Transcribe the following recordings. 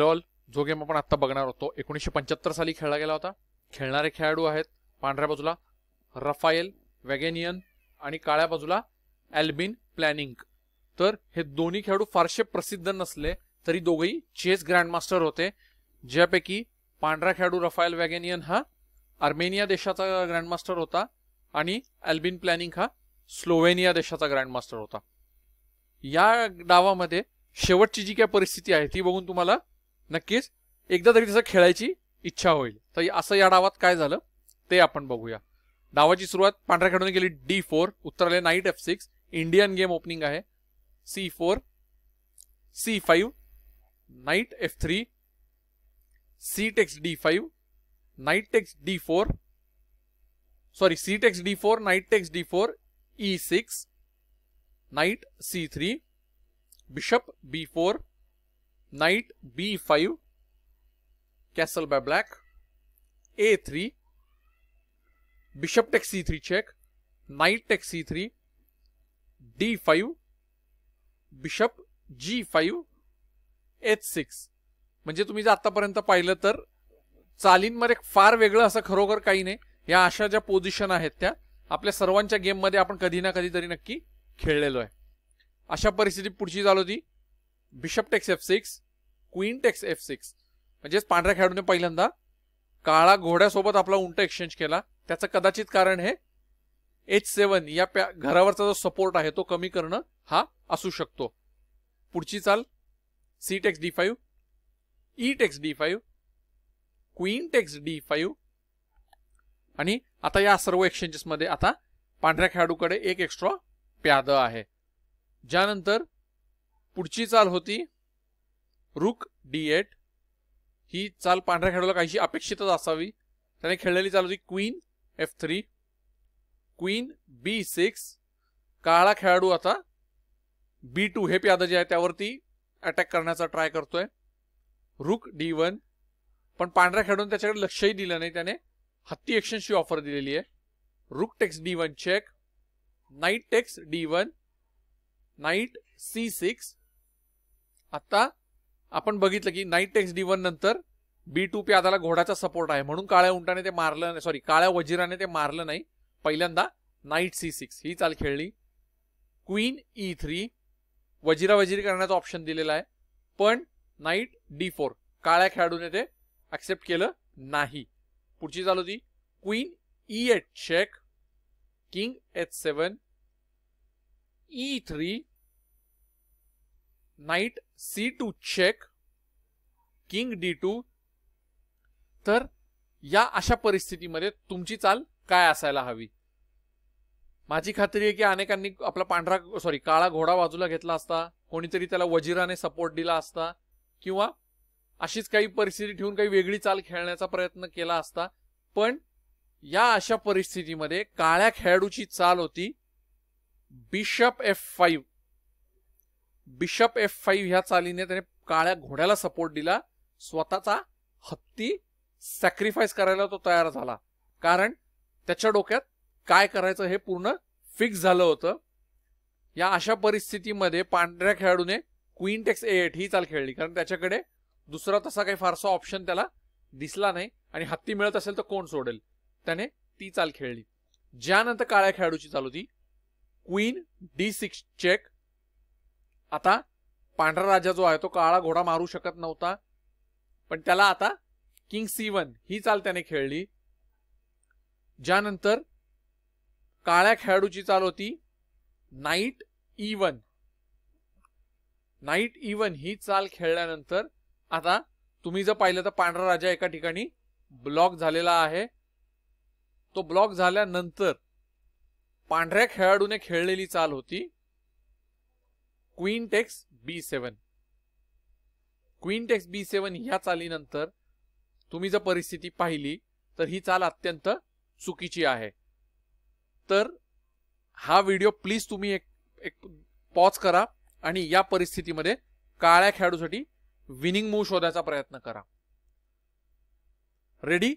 all जो game आपण आत्ता बघणार होतो एकोणीसशे पंच्याहत्तर साली खेळला गेला होता खेळणारे खेळाडू आहेत पांढऱ्या बाजूला रफायल वॅगेनियन आणि काळ्या बाजूला एल्बिन प्लॅनिंग तर हे दोन्ही खेळाडू फारसे प्रसिद्ध नसले तरी दोघेही चेस ग्रँडमास्टर होते ज्यापैकी पांढरा खेळाडू रफायल वॅगेनियन हा आर्मेनिया देशाचा ग्रँडमास्टर होता आणि अल्बिन प्लॅनिंग हा स्लोवेनिया देशाचा ग्रँडमास्टर होता या डावामध्ये शेवटची जी काय परिस्थिती आहे ती बघून तुम्हाला नक्कीच एकदा तरी तसं खेळायची इच्छा होईल तर असं या डावात काय झालं ते आपण बघूया डावाची सुरुवात पांढऱ्या खेळाडूने गेली डी फोर आले knight F six Indian game opening आहे C four C five knight F three C takes D five knight takes D four sorry C takes D four knight takes D four E six knight C three bishop B four knight b5 castle by black a3 bishop takes c3 check knight three D d5 bishop G five H six म्हणजे तुम्ही जर आतापर्यंत पाहिलं तर चालींमध्ये एक फार वेगळं असं खरोखर काही नाही या अशा ज्या पोझिशन आहेत त्या आपल्या सर्वांच्या गेममध्ये आपण कधी ना कधीतरी नक्की खेळलेलो आहे अशा परिस्थितीत पुढची झाली होती bishop takes F six queen takes F six म्हणजेच पांढऱ्या खेळाडूने पहिल्यांदा काळा घोड्यासोबत आपला उंट एक्सचेंज केला त्याचं कदाचित कारण हे एच सेवन या प्या घरावरचा जो सपोर्ट आहे तो कमी करणं हा असू शकतो पुढची चाल C takes D five E takes D five queen takes D five आणि आता या सर्व एक्सचेंजेसमध्ये आता पांढऱ्या खेळाडूकडे एक एक्स्ट्रा प्याद आहे ज्यानंतर पुढची चाल होती रुक डी एट ही चाल पांढऱ्या खेळाडूला काहीशी अपेक्षितच असावी त्याने खेळलेली चाल होती queen F three queen B six काळा खेळाडू आता बी टू हे प्यादा जे आहे त्यावरती अटॅक करण्याचा ट्राय करतोय रुक डी वन पण पांढऱ्या खेळून त्याच्याकडे लक्षही दिलं नाही त्याने हत्ती एक्शनशी ऑफर दिलेली आहे rook takes D one check knight takes D one knight C six आता आपण बघितलं की नाईट टेक्स डी वन नंतर बी टू आधाला घोडाचा सपोर्ट आहे म्हणून काळ्या उंटाने ते मारलं नाही सॉरी काळ्या वजिराने ते मारलं नाही पहिल्यांदा नाईट सी सिक्स ही चाल खेळली क्वीन ई थ्री वजीरी करण्याचा ऑप्शन दिलेला आहे पण नाईट डी फोर काळ्या खेळाडूने ते ॲक्सेप्ट केलं नाही पुढची चालू होती queen E eight check king H seven E three knight C two check king D two तर या अशा परिस्थितीमध्ये तुमची चाल काय असायला हवी माझी खात्री आहे की अनेकांनी आपला पांढरा सॉरी काळा घोडा बाजूला घेतला असता कोणीतरी त्याला वजिराने सपोर्ट दिला असता किंवा अशीच काही परिस्थिती ठेवून काही वेगळी चाल खेळण्याचा प्रयत्न केला असता पण या अशा परिस्थितीमध्ये काळ्या खेळाडूची चाल होती bishop F five bishop F five ह्या चालीने त्याने काळ्या घोड्याला सपोर्ट दिला स्वतःचा हत्ती सॅक्रिफाईस करायला तो तयार झाला कारण त्याच्या डोक्यात काय करायचं हे पूर्ण फिक्स झालं होतं या अशा परिस्थितीमध्ये पांढऱ्या खेळाडूने क्वीन टेक्स एट ही चाल खेळली कारण त्याच्याकडे दुसरा तसा काही फारसा ऑप्शन त्याला दिसला नाही आणि हत्ती मिळत असेल तर कोण सोडेल त्याने ती चाल खेळली ज्यानंतर काळ्या खेळाडूची चाल होती क्वीन डी सिक्स चेक आता पांढरा राजा जो आहे तो काळा घोडा मारू शकत नव्हता पण त्याला आता किंग सी ही चाल त्याने खेळली ज्यानंतर काळ्या खेळाडूची चाल होती नाईट इवन नाईट इवन ही चाल खेळल्यानंतर आता तुम्ही जर पाहिलं तर पांढरा राजा एका ठिकाणी ब्लॉक झालेला आहे तो ब्लॉक झाल्यानंतर पांढऱ्या खेळाडूने खेळलेली चाल होती queen takes B seven queen takes B seven ह्या चालीनंतर तुम्ही जर परिस्थिती पाहिली तर ही चाल अत्यंत चुकीची आहे तर हा व्हिडिओ प्लीज तुम्ही एक एक पॉज करा आणि या परिस्थितीमध्ये काळ्या खेळाडूसाठी विनिंग मूव्ह शोधायचा प्रयत्न करा रेडी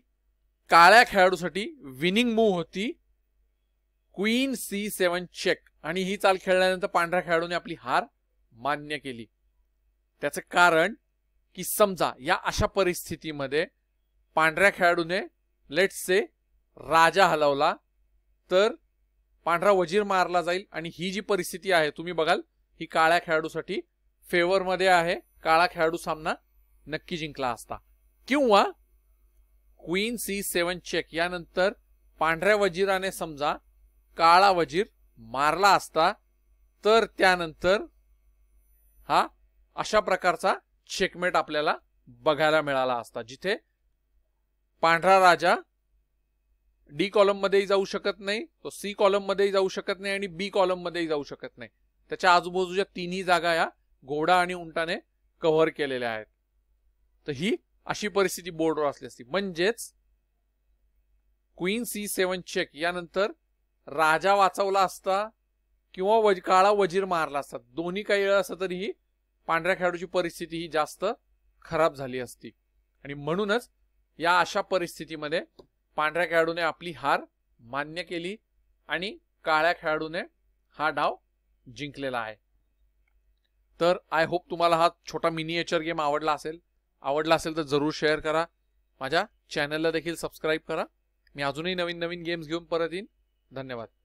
काळ्या खेळाडूसाठी विनिंग मूव्ह होती क्वीन सी सेवन चेक आणि ही चाल खेळल्यानंतर पांढऱ्या खेळाडूने आपली हार मान्य केली त्याचं कारण की समजा या अशा परिस्थितीमध्ये पांढऱ्या खेळाडूने लेट्स से राजा हलवला तर पांढरा वजीर मारला जाईल आणि ही जी परिस्थिती आहे तुम्ही बघाल ही काळ्या खेळाडूसाठी फेवरमध्ये आहे काळा खेळाडू सामना नक्की जिंकला असता किंवा क्वीन सी सेवन चेक यानंतर पांढऱ्या वजीराने समजा काळा वजीर मारला असता तर त्यानंतर हा अशा प्रकारचा चेकमेट आपल्याला बघायला मिळाला असता जिथे पांढरा राजा डी कॉलम मध्येही जाऊ शकत नाही तो सी कॉलम मध्येही जाऊ शकत नाही आणि बी कॉलम मध्ये जाऊ शकत नाही त्याच्या आजूबाजूच्या तिन्ही जागा या घोडा आणि उंटाने कव्हर केलेल्या आहेत तर ही अशी परिस्थिती बोर्डवर असली असती म्हणजेच क्वीन सी सेवन चेक यानंतर राजा वाचवला असता किंवा वज काळा वजीर मारला असता दोन्ही काही वेळा असं तरीही पांढऱ्या खेळाडूची परिस्थिती ही जास्त खराब झाली असती आणि म्हणूनच या अशा परिस्थितीमध्ये पांढऱ्या खेळाडूने आपली हार मान्य केली आणि काळ्या खेळाडूने हा डाव जिंकलेला आहे तर आय होप तुम्हाला हा छोटा मिनिएचर गेम आवडला असेल आवडला असेल तर जरूर शेअर करा माझ्या चॅनलला देखील सबस्क्राईब करा मी अजूनही नवीन नवीन गेम्स घेऊन परत येईन धन्यवाद